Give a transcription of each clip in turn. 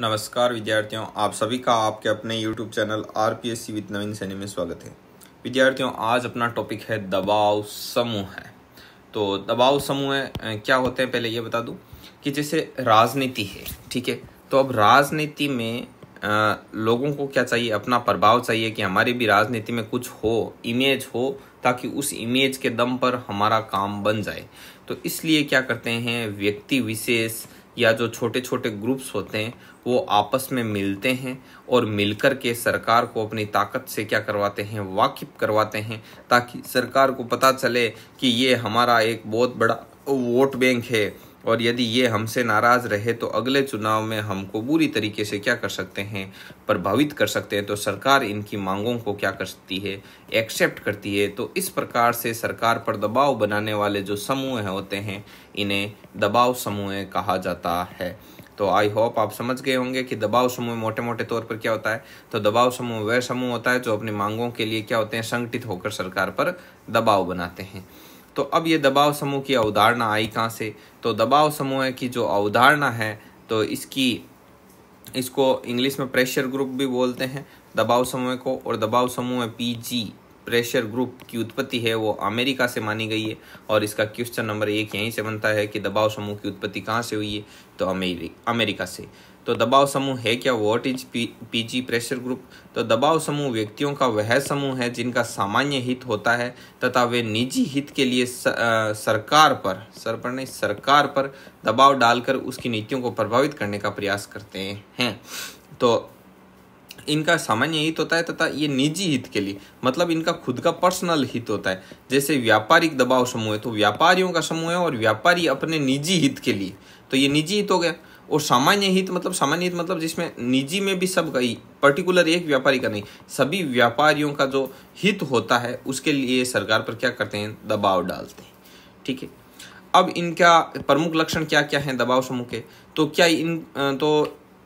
नमस्कार विद्यार्थियों आप सभी का आपके अपने YouTube channel R P S C with Naveen Saini में स्वागत है विद्यार्थियों आज अपना टॉपिक है दबाव समूह है तो दबाव समूह क्या होते हैं पहले ये बता दूं कि जैसे राजनीति है ठीक है तो अब राजनीति में आ, लोगों को क्या चाहिए अपना प्रभाव चाहिए कि हमारी भी राजनीति में कुछ हो इमेज हो ताकि उस इमेज के दम पर हमारा काम बन जाए तो इसलिए क्या करते हैं व्यक्ति विशेष या जो छोटे छोटे ग्रुप्स होते हैं वो आपस में मिलते हैं और मिलकर के सरकार को अपनी ताकत से क्या करवाते हैं वाकिफ करवाते हैं ताकि सरकार को पता चले कि ये हमारा एक बहुत बड़ा वोट बैंक है और यदि ये हमसे नाराज़ रहे तो अगले चुनाव में हमको बुरी तरीके से क्या कर सकते हैं प्रभावित कर सकते हैं तो सरकार इनकी मांगों को क्या करती है एक्सेप्ट करती है तो इस प्रकार से सरकार पर दबाव बनाने वाले जो समूह है होते हैं इन्हें दबाव समूह कहा जाता है तो आई होप आप समझ गए होंगे कि दबाव समूह मोटे मोटे तौर पर क्या होता है तो दबाव समूह वह समूह होता है जो अपनी मांगों के लिए क्या होते हैं संगठित होकर सरकार पर दबाव बनाते हैं तो अब ये दबाव समूह की अवधारणा आई कहाँ से तो दबाव समूह की जो अवधारणा है तो इसकी इसको इंग्लिश में प्रेशर ग्रुप भी बोलते हैं दबाव समूह को और दबाव समूह पी जी प्रेशर ग्रुप की उत्पत्ति है वो अमेरिका से मानी गई है और इसका क्वेश्चन नंबर एक यहीं से बनता है कि दबाव समूह की उत्पत्ति कहाँ से हुई है तो अमेरिका से तो दबाव समूह है क्या what is P PG pressure group तो दबाव समूह व्यक्तियों का वह समूह है जिनका सामान्य हित होता है तथा वे निजी हित के लिए स, आ, सरकार पर सर पर नहीं सरकार पर दबाव डालकर उसकी नीतियों को प्रभावित करने का प्रयास करते हैं तो इनका सामान्य हित होता है तथा ये निजी हित के लिए मतलब इनका खुद का पर्सनल हित होता है जैसे व्यापारिक दबाव समूह है तो व्यापारियों का समूह है और व्यापारी अपने निजी हित के लिए तो ये निजी हित हो गया और सामान्य हित मतलब सामान्य हित मतलब जिसमें निजी में भी सब गई पर्टिकुलर एक व्यापारी का नहीं सभी व्यापारियों का जो हित होता है उसके लिए सरकार पर क्या करते हैं दबाव डालते हैं ठीक है अब इनका प्रमुख लक्षण क्या क्या है दबाव समूह के तो क्या इन तो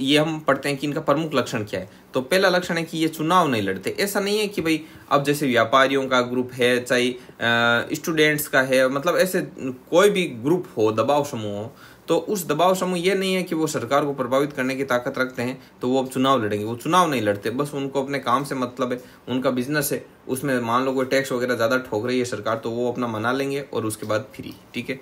ये हम पढ़ते हैं कि इनका प्रमुख लक्षण क्या है तो पहला लक्षण है कि ये चुनाव नहीं लड़ते ऐसा नहीं है कि भाई अब जैसे व्यापारियों का ग्रुप है चाहे स्टूडेंट्स का है मतलब ऐसे कोई भी ग्रुप हो दबाव समूह हो तो उस दबाव समूह ये नहीं है कि वो सरकार को प्रभावित करने की ताकत रखते हैं तो वो अब चुनाव लड़ेंगे वो चुनाव नहीं लड़ते बस उनको अपने काम से मतलब है उनका बिजनेस है उसमें मान लो कोई टैक्स वगैरह ज़्यादा ठोक रही है सरकार तो वो अपना मना लेंगे और उसके बाद फ्री ठीक है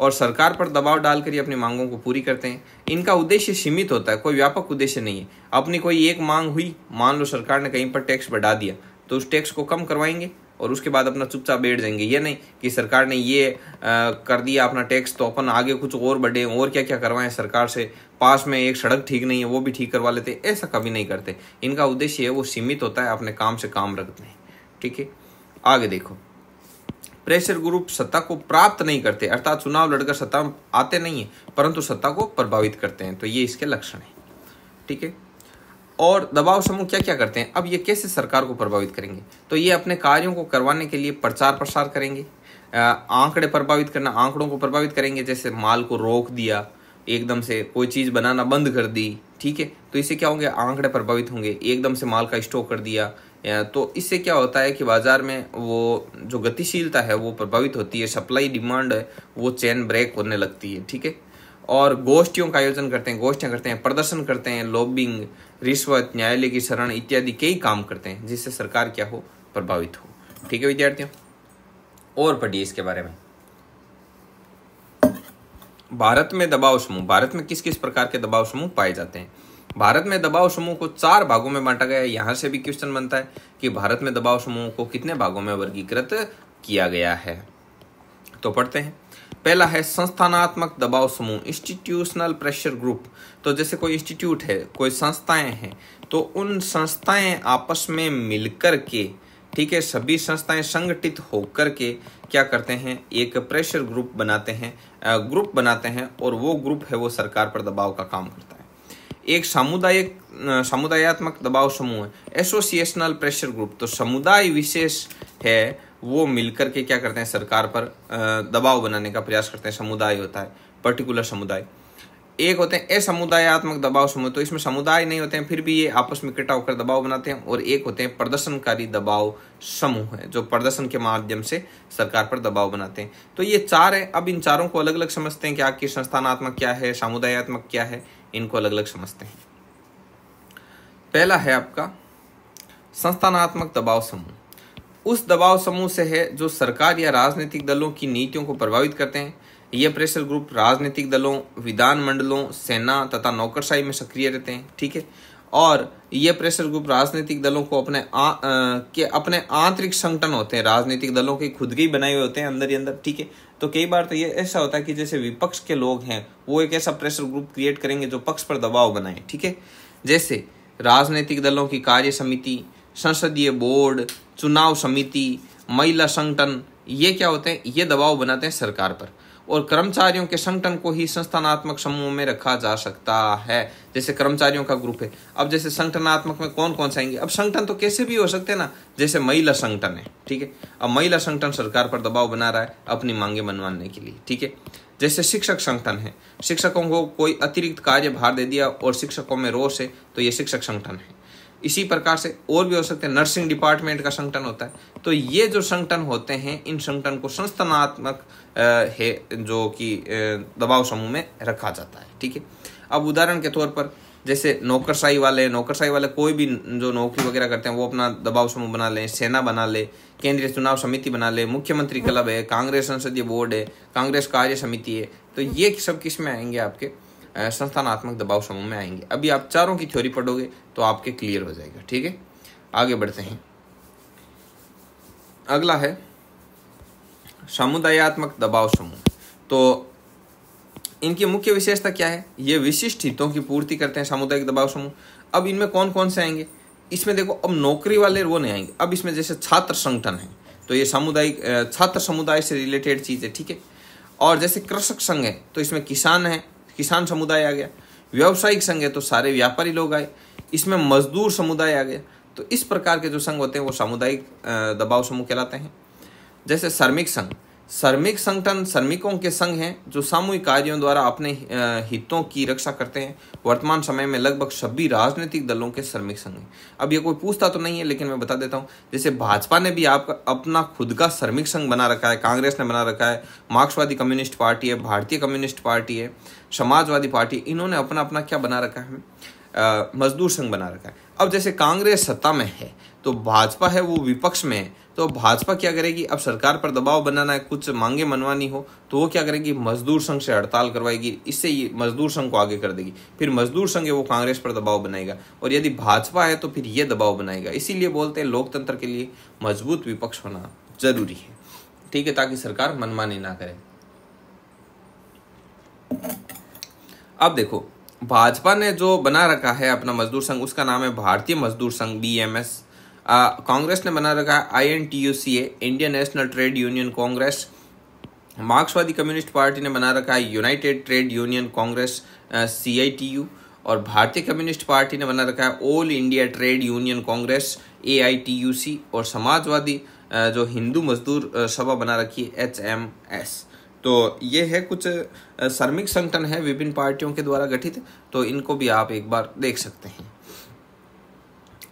और सरकार पर दबाव डालकर ही अपनी मांगों को पूरी करते हैं इनका उद्देश्य सीमित होता है कोई व्यापक उद्देश्य नहीं है अपनी कोई एक मांग हुई मान लो सरकार ने कहीं पर टैक्स बढ़ा दिया तो उस टैक्स को कम करवाएंगे और उसके बाद अपना चुपचाप बैठ जाएंगे ये नहीं कि सरकार ने ये आ, कर दिया अपना टैक्स तो अपन आगे कुछ और बढ़े और क्या क्या करवाएं सरकार से पास में एक सड़क ठीक नहीं है वो भी ठीक करवा लेते ऐसा कभी नहीं करते इनका उद्देश्य है वो सीमित होता है अपने काम से काम रखते हैं ठीक है आगे देखो प्रेशर ग्रुप सत्ता को प्राप्त नहीं करते अर्थात चुनाव लड़कर सत्ता आते नहीं है परंतु सत्ता को प्रभावित करते हैं तो ये इसके लक्षण है ठीक है और दबाव समूह क्या क्या करते हैं अब ये कैसे सरकार को प्रभावित करेंगे तो ये अपने कार्यों को करवाने के लिए प्रचार प्रसार करेंगे आंकड़े प्रभावित करना आंकड़ों को प्रभावित करेंगे जैसे माल को रोक दिया एकदम से कोई चीज़ बनाना बंद कर दी ठीक है तो इससे क्या होंगे आंकड़े प्रभावित होंगे एकदम से माल का स्टॉक कर दिया तो इससे क्या होता है कि बाज़ार में वो जो गतिशीलता है वो प्रभावित होती है सप्लाई डिमांड है वो चैन ब्रेक होने लगती है ठीक है और गोष्ठियों का आयोजन करते हैं गोष्ठियाँ करते हैं प्रदर्शन करते हैं लॉबिंग रिश्वत न्यायालय की शरण इत्यादि कई काम करते हैं जिससे सरकार क्या हो प्रभावित हो ठीक है विद्यार्थियों और पढ़िए इसके बारे में भारत में दबाव समूह भारत में किस किस प्रकार के दबाव समूह पाए जाते हैं भारत में दबाव समूह को चार भागों में बांटा गया है यहां से भी क्वेश्चन बनता है कि भारत में दबाव समूह को कितने भागों में वर्गीकृत किया गया है तो पढ़ते हैं पहला है संस्थानात्मक दबाव समूह इंस्टीट्यूशनल प्रेशर ग्रुप तो जैसे कोई इंस्टीट्यूट है कोई संस्थाएं हैं तो उन संस्थाएं आपस में मिलकर के ठीक है सभी संस्थाएं संगठित होकर के क्या करते हैं एक प्रेशर ग्रुप बनाते हैं ग्रुप बनाते हैं और वो ग्रुप है वो सरकार पर दबाव का काम करता है एक सामुदायिक सामुदायात्मक दबाव समूह है एसोसिएशनल प्रेशर ग्रुप तो समुदाय विशेष है वो मिलकर के क्या करते हैं सरकार पर दबाव बनाने का प्रयास करते हैं समुदाय होता है पर्टिकुलर समुदाय एक होते हैं असमुदायात्मक दबाव समूह तो इसमें समुदाय नहीं होते हैं फिर भी ये आपस में इकट्ठा होकर दबाव बनाते हैं और एक होते हैं प्रदर्शनकारी दबाव समूह है जो प्रदर्शन के माध्यम से सरकार पर दबाव बनाते हैं तो ये चार है अब इन चारों को अलग अलग समझते हैं कि आपकी संस्थानात्मक क्या है समुदायत्मक क्या है इनको अलग अलग समझते हैं पहला है आपका संस्थानात्मक दबाव समूह उस दबाव समूह से है जो सरकार या राजनीतिक दलों की नीतियों को प्रभावित करते हैं यह प्रेशर ग्रुप राजनीतिक दलों विधानमंडलों सेना तथा नौकरशाही में सक्रिय रहते हैं ठीक है और यह प्रेशर ग्रुप राजनीतिक दलों को अपने आ, आ, के अपने आंतरिक संगठन होते हैं राजनीतिक दलों के खुद के ही बनाए हुए होते हैं अंदर ही अंदर ठीक है तो कई बार तो ये ऐसा होता है कि जैसे विपक्ष के लोग हैं वो एक ऐसा प्रेशर ग्रुप क्रिएट करेंगे जो पक्ष पर दबाव बनाए ठीक है जैसे राजनीतिक दलों की कार्य समिति संसदीय बोर्ड चुनाव समिति महिला संगठन ये क्या होते हैं ये दबाव बनाते हैं सरकार पर और कर्मचारियों के संगठन को ही संस्थानात्मक समूह में रखा जा सकता है जैसे कर्मचारियों का ग्रुप है अब जैसे संगठनात्मक में कौन कौन से आएंगे अब संगठन तो कैसे भी हो सकते हैं ना जैसे महिला संगठन है ठीक है अब महिला संगठन सरकार पर दबाव बना रहा है अपनी मांगे मनवाने के लिए ठीक है जैसे शिक्षक संगठन है शिक्षकों को कोई अतिरिक्त कार्य भार दे दिया और शिक्षकों में रोष है तो ये शिक्षक संगठन है इसी प्रकार से और भी हो सकते हैं नर्सिंग डिपार्टमेंट का संगठन होता है तो ये जो संगठन होते हैं इन संगठन को संस्थानात्मक है जो कि दबाव समूह में रखा जाता है ठीक है अब उदाहरण के तौर पर जैसे नौकरशाही वाले नौकरशाही वाले कोई भी जो नौकरी वगैरह करते हैं वो अपना दबाव समूह बना लें सेना बना ले केंद्रीय चुनाव समिति बना ले मुख्यमंत्री क्लब है कांग्रेस संसदीय बोर्ड है कांग्रेस कार्य समिति है तो ये सब किस में आएंगे आपके संस्थानात्मक दबाव समूह में आएंगे अभी आप चारों की थ्योरी पढ़ोगे तो आपके क्लियर हो जाएगा ठीक है आगे बढ़ते हैं अगला है समुदायत्मक दबाव समूह तो इनकी मुख्य विशेषता क्या है ये विशिष्ट हितों की पूर्ति करते हैं सामुदायिक दबाव समूह अब इनमें कौन कौन से आएंगे इसमें देखो अब नौकरी वाले वो नहीं आएंगे अब इसमें जैसे छात्र संगठन है तो ये सामुदायिक छात्र समुदाय से रिलेटेड चीज़ है ठीक है और जैसे कृषक संघ है तो इसमें किसान है किसान समुदाय आ गया व्यावसायिक संघ है तो सारे व्यापारी लोग आए इसमें मजदूर समुदाय आ गया तो इस प्रकार के जो संघ होते हैं वो सामुदायिक दबाव समूह कहलाते हैं जैसे श्रमिक संघ श्रमिक संगठन श्रमिकों के संघ हैं जो सामूहिक कार्यों द्वारा अपने हितों की रक्षा करते हैं वर्तमान समय में लगभग सभी राजनीतिक दलों के श्रमिक संघ हैं अब ये कोई पूछता तो नहीं है लेकिन मैं बता देता हूँ जैसे भाजपा ने भी आपका अपना खुद का श्रमिक संघ बना रखा है कांग्रेस ने बना रखा है मार्क्सवादी कम्युनिस्ट पार्टी है भारतीय कम्युनिस्ट पार्टी है समाजवादी पार्टी इन्होंने अपना अपना क्या बना रखा है मजदूर संघ बना रखा है अब जैसे कांग्रेस सत्ता में है तो भाजपा है वो विपक्ष में है तो भाजपा क्या करेगी अब सरकार पर दबाव बनाना है कुछ मांगे मनवानी हो तो वो क्या करेगी मजदूर संघ से हड़ताल करवाएगी इससे ये मजदूर संघ को आगे कर देगी फिर मजदूर संघ है वो कांग्रेस पर दबाव बनाएगा और यदि भाजपा है तो फिर ये दबाव बनाएगा इसीलिए बोलते हैं लोकतंत्र के लिए मजबूत विपक्ष होना जरूरी है ठीक है ताकि सरकार मनमानी ना करे अब देखो भाजपा ने जो बना रखा है अपना मजदूर संघ उसका नाम है भारतीय मजदूर संघ बीएमएस कांग्रेस ने बना रखा है I N T U C a Indian National Trade Union Congress मार्क्सवादी कम्युनिस्ट पार्टी ने बना रखा है United Trade Union Congress C I T U और भारतीय कम्युनिस्ट पार्टी ने बना रखा है All India Trade Union Congress A I T U C और समाजवादी जो हिंदू मजदूर सभा बना रखी है एच एम एस तो ये है कुछ श्रमिक संगठन है विभिन्न पार्टियों के द्वारा गठित तो इनको भी आप एक बार देख सकते हैं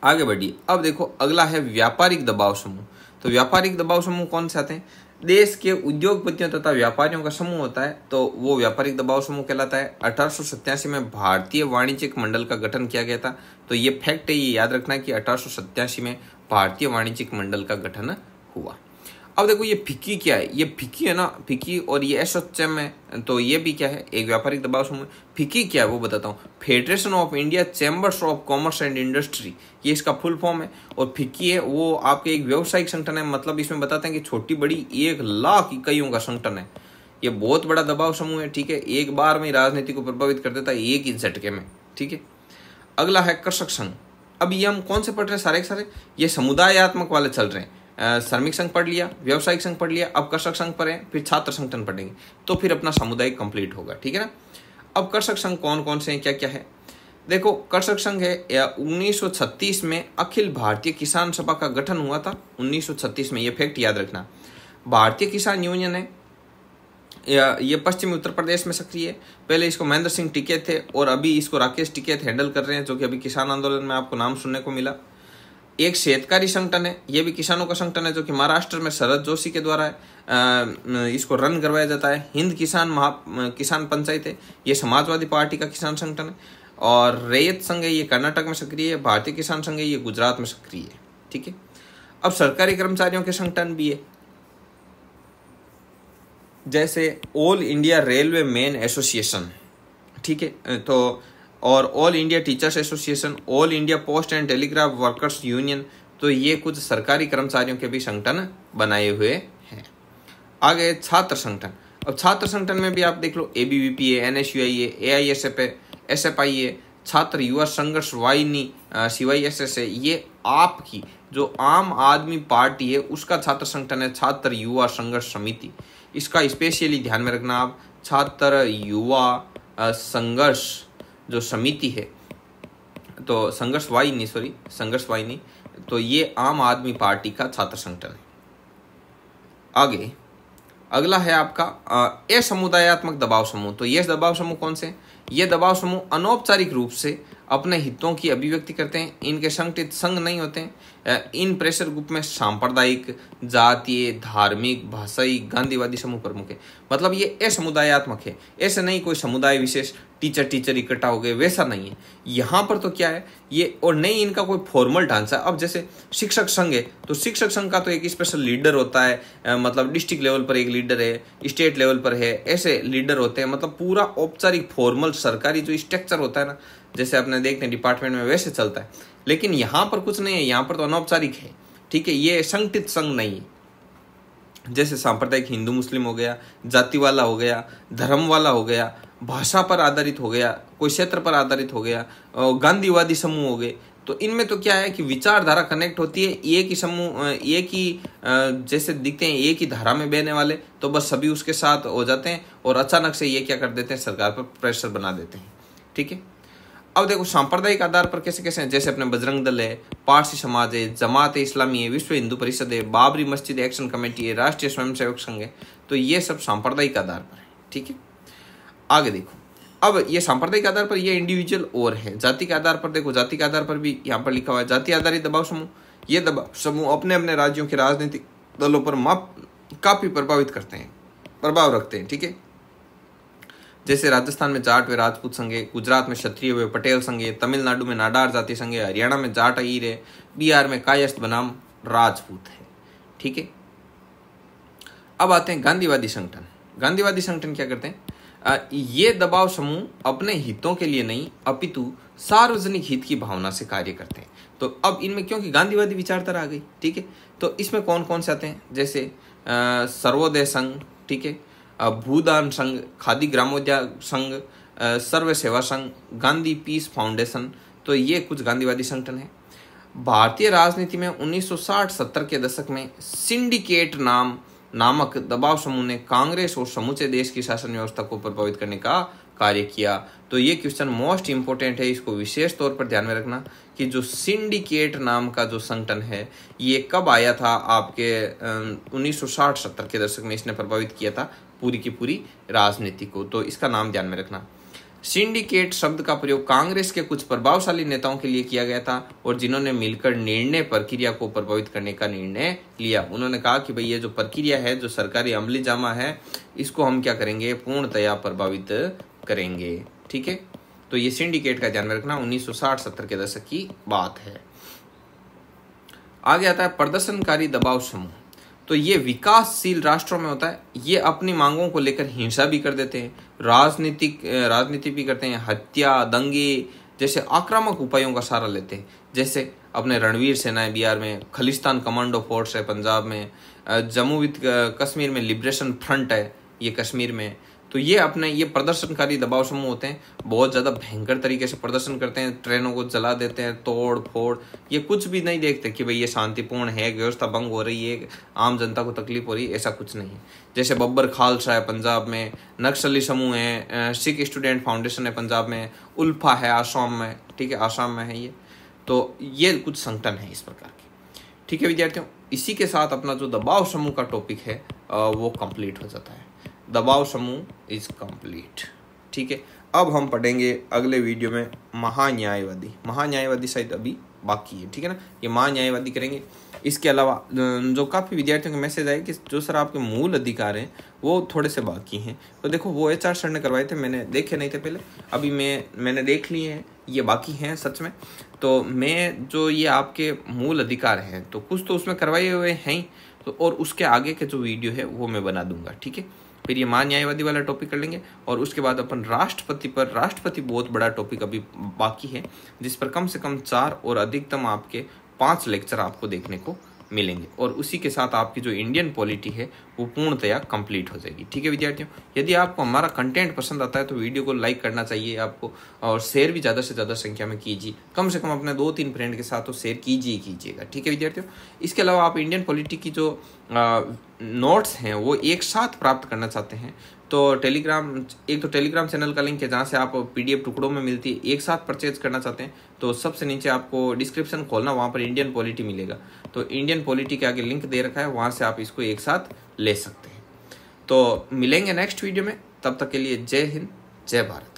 आगे बढ़िए अब देखो अगला है व्यापारिक दबाव समूह तो व्यापारिक दबाव समूह कौन से आते हैं देश के उद्योगपतियों तथा व्यापारियों का समूह होता है तो वो व्यापारिक दबाव समूह कहलाता है अठारह में भारतीय वाणिज्यिक मंडल का गठन किया गया था तो ये फैक्ट है ये याद रखना कि अठारह में भारतीय वाणिज्यिक मंडल का गठन हुआ अब देखो ये फिक्की क्या है ये फिक्की है ना फिक्की और ये एस एच एम है तो ये भी क्या है एक व्यापारिक दबाव समूह फिक्की क्या है वो बताता हूँ Federation of India Chambers of Commerce and Industry ये इसका फुल फॉर्म है और फिक्की है वो आपके एक व्यवसायिक संगठन है मतलब इसमें बताते हैं कि छोटी बड़ी एक लाख इकाइयों का संगठन है ये बहुत बड़ा दबाव समूह है ठीक है एक बार में राजनीति को प्रभावित कर देता है एक ही झटके में ठीक है अगला है कृषक संघ अब ये हम कौन से पढ़ रहे हैं सारे के सारे ये समुदायत्मक वाले चल रहे हैं श्रमिक संघ पढ़ लिया व्यवसायिक संघ पढ़ लिया अब कर्षक संघ पढ़े फिर छात्र संगठन पढ़ेंगे तो फिर अपना समुदाय कंप्लीट होगा ठीक है ना अब कर्षक संघ कौन कौन से हैं क्या क्या है देखो कर्षक संघ है या 1936 में अखिल भारतीय किसान सभा का गठन हुआ था 1936 में ये फैक्ट याद रखना भारतीय किसान यूनियन है या ये पश्चिमी उत्तर प्रदेश में सक्रिय है पहले इसको महेंद्र सिंह टिकेत थे और अभी इसको राकेश टिकेत हैंडल कर रहे हैं जो कि अभी किसान आंदोलन में आपको नाम सुनने को मिला एक शेतकारी संगठन है ये भी किसानों का संगठन है जो कि महाराष्ट्र में शरद जोशी के द्वारा इसको रन करवाया जाता है हिंद किसान महा किसान पंचायत है ये समाजवादी पार्टी का किसान संगठन है और रैयत संघ है ये कर्नाटक में सक्रिय है भारतीय किसान संघ है ये गुजरात में सक्रिय है ठीक है अब सरकारी कर्मचारियों के संगठन भी है जैसे All India Railway Man Association ठीक है तो और All India Teachers Association All India Post and Telegraph Workers Union तो ये कुछ सरकारी कर्मचारियों के भी संगठन बनाए हुए हैं आगे छात्र संगठन अब छात्र संगठन में भी आप देख लो A B V P N S U I A I S F S F I A Chhatra Yuva Sangharsh Vahini C Y S S A ये आपकी जो आम आदमी पार्टी है उसका छात्र संगठन है छात्र युवा संघर्ष समिति इसका स्पेशली ध्यान में रखना आप छात्र युवा संघर्ष जो समिति है तो संघर्ष वाहिनी सॉरी संघर्ष वाहिनी तो ये आम आदमी पार्टी का छात्र संगठन है आगे अगला है आपका ए दबाव समूह तो ये दबाव समूह कौन से ये दबाव समूह अनौपचारिक रूप से अपने हितों की अभिव्यक्ति करते हैं इनके संगठित संघ नहीं होते इन प्रेशर ग्रुप में सांप्रदायिक जातीय धार्मिक भाषाई गांधीवादी समूह प्रमुख है मतलब ये असमुदायत्मक है ऐसे नहीं कोई समुदाय विशेष टीचर टीचर इकट्ठा हो गए वैसा नहीं है यहाँ पर तो क्या है ये और नहीं इनका कोई फॉर्मल ढांचा अब जैसे शिक्षक संघ है तो शिक्षक संघ का तो एक स्पेशल लीडर होता है मतलब डिस्ट्रिक्ट लेवल पर एक लीडर है स्टेट लेवल पर है ऐसे लीडर होते हैं मतलब पूरा औपचारिक फॉर्मल सरकारी जो स्ट्रक्चर होता है ना जैसे आपने देखते हैं डिपार्टमेंट में वैसे चलता है लेकिन यहाँ पर कुछ नहीं है यहाँ पर तो अन अनौपचारिक है ठीक है ये संगठित संघ नहीं जैसे सांप्रदायिक हिंदू मुस्लिम हो गया जाति वाला हो गया धर्म वाला हो गया भाषा पर आधारित हो गया कोई क्षेत्र पर आधारित हो गया गांधीवादी समूह हो गए तो इनमें तो क्या है कि विचारधारा कनेक्ट होती है एक ही समूह एक ही जैसे दिखते हैं एक ही धारा में बहने वाले तो बस सभी उसके साथ हो जाते हैं और अचानक से ये क्या कर देते हैं सरकार पर प्रेशर बना देते हैं ठीक है अब देखो सांप्रदायिक आधार पर कैसे कैसे हैं जैसे अपने बजरंग दल है पारसी समाज है जमात इस्लामी है विश्व हिंदू परिषद है बाबरी मस्जिद एक्शन कमेटी है राष्ट्रीय स्वयंसेवक संघ है तो ये सब सांप्रदायिक आधार पर है ठीक है आगे देखो अब ये सांप्रदायिक आधार पर यह इंडिविजुअल और है जाति के आधार पर देखो जाति के आधार पर भी यहाँ पर लिखा हुआ है जाति आधारित दबाव समूह ये दबाव समूह अपने अपने राज्यों के राजनीतिक दलों पर माप काफी प्रभावित करते हैं प्रभाव रखते हैं ठीक है जैसे राजस्थान में जाट व राजपूत संघे गुजरात में क्षत्रिय व पटेल संघे तमिलनाडु में नाडार जाति संघे हरियाणा में जाट अर है बिहार में कायस्थ बनाम राजपूत है ठीक है अब आते हैं गांधीवादी संगठन गांधीवादी संगठन क्या करते हैं ये दबाव समूह अपने हितों के लिए नहीं अपितु सार्वजनिक हित की भावना से कार्य करते हैं तो अब इनमें क्योंकि गांधीवादी विचारधारा आ गई ठीक है तो इसमें कौन कौन से आते हैं जैसे सर्वोदय संघ ठीक है भूदान संघ खादी ग्रामोद्योग संघ सर्व सेवा संघ गांधी पीस फाउंडेशन तो ये कुछ गांधीवादी संगठन है भारतीय राजनीति में 1960-70 के दशक में सिंडिकेट नाम नामक दबाव समूह ने कांग्रेस और समूचे देश की शासन व्यवस्था को प्रभावित करने का कार्य किया तो ये क्वेश्चन मोस्ट इंपोर्टेंट है इसको विशेष तौर पर ध्यान में रखना कि जो सिंडिकेट नाम का जो संगठन है ये कब आया था आपके 1960-70 के दशक में इसने प्रभावित किया था पूरी की पूरी राजनीति को तो इसका नाम ध्यान में रखना सिंडिकेट शब्द का प्रयोग कांग्रेस के कुछ प्रभावशाली नेताओं के लिए किया गया था और जिन्होंने मिलकर निर्णय प्रक्रिया को प्रभावित करने का निर्णय लिया उन्होंने कहा कि भाई ये जो प्रक्रिया है जो सरकारी अमली जामा है इसको हम क्या करेंगे पूर्णतया प्रभावित करेंगे ठीक है तो ये सिंडिकेट का ध्यान में रखना उन्नीस सौ के दशक की बात है आगे आता है प्रदर्शनकारी दबाव समूह तो ये विकासशील राष्ट्रों में होता है ये अपनी मांगों को लेकर हिंसा भी कर देते हैं राजनीतिक राजनीति भी करते हैं हत्या दंगे जैसे आक्रामक उपायों का सहारा लेते हैं जैसे अपने रणवीर सेना है बिहार में खलिस्तान कमांडो फोर्स है पंजाब में जम्मू विद कश्मीर में लिबरेशन फ्रंट है ये कश्मीर में तो ये अपने ये प्रदर्शनकारी दबाव समूह होते हैं बहुत ज़्यादा भयंकर तरीके से प्रदर्शन करते हैं ट्रेनों को जला देते हैं तोड़ फोड़ ये कुछ भी नहीं देखते कि भाई ये शांतिपूर्ण है व्यवस्था भंग हो रही है आम जनता को तकलीफ हो रही है ऐसा कुछ नहीं है जैसे बब्बर खालसा है पंजाब में नक्सली समूह है सिख स्टूडेंट फाउंडेशन है पंजाब में उल्फा है आसाम में ठीक है आसाम में है ये तो ये कुछ संगठन है इस प्रकार के ठीक है विद्यार्थियों इसी के साथ अपना जो दबाव समूह का टॉपिक है वो कंप्लीट हो जाता है दबाव समूह इज कंप्लीट ठीक है अब हम पढ़ेंगे अगले वीडियो में महान्यायवादी महान्यायवादी शायद अभी बाकी है ठीक है ना ये महान्यायवादी करेंगे इसके अलावा जो काफ़ी विद्यार्थियों के मैसेज आए कि जो सर आपके मूल अधिकार हैं वो थोड़े से बाकी हैं तो देखो वो एच आर सर ने करवाए थे मैंने देखे नहीं थे पहले अभी मैं मैंने देख लिए हैं ये बाकी हैं सच में तो मैं जो ये आपके मूल अधिकार हैं तो कुछ तो उसमें करवाए हुए हैं ही तो और उसके आगे के जो वीडियो है वो मैं बना दूंगा ठीक है फिर ये मान न्यायवादी वाला टॉपिक कर लेंगे और उसके बाद अपन राष्ट्रपति पर राष्ट्रपति बहुत बड़ा टॉपिक अभी बाकी है जिस पर कम से कम चार और अधिकतम आपके पांच लेक्चर आपको देखने को मिलेंगे और उसी के साथ आपकी जो इंडियन पॉलिटी है वो पूर्णतया कंप्लीट हो जाएगी ठीक है विद्यार्थियों यदि आपको हमारा कंटेंट पसंद आता है तो वीडियो को लाइक करना चाहिए आपको और शेयर भी ज़्यादा से ज़्यादा संख्या में कीजिए कम से कम अपने दो तीन फ्रेंड के साथ तो शेयर कीजिए कीजिएगा ठीक है विद्यार्थियों इसके अलावा आप इंडियन पॉलिटी की जो नोट्स हैं वो एक साथ प्राप्त करना चाहते हैं तो टेलीग्राम एक तो टेलीग्राम चैनल का लिंक है जहाँ से आप पीडीएफ टुकड़ों में मिलती है एक साथ परचेज करना चाहते हैं तो सबसे नीचे आपको डिस्क्रिप्शन खोलना वहाँ पर इंडियन पॉलिटी मिलेगा तो इंडियन पॉलिटी के आगे लिंक दे रखा है वहाँ से आप इसको एक साथ ले सकते हैं तो मिलेंगे नेक्स्ट वीडियो में तब तक के लिए जय हिंद जय भारत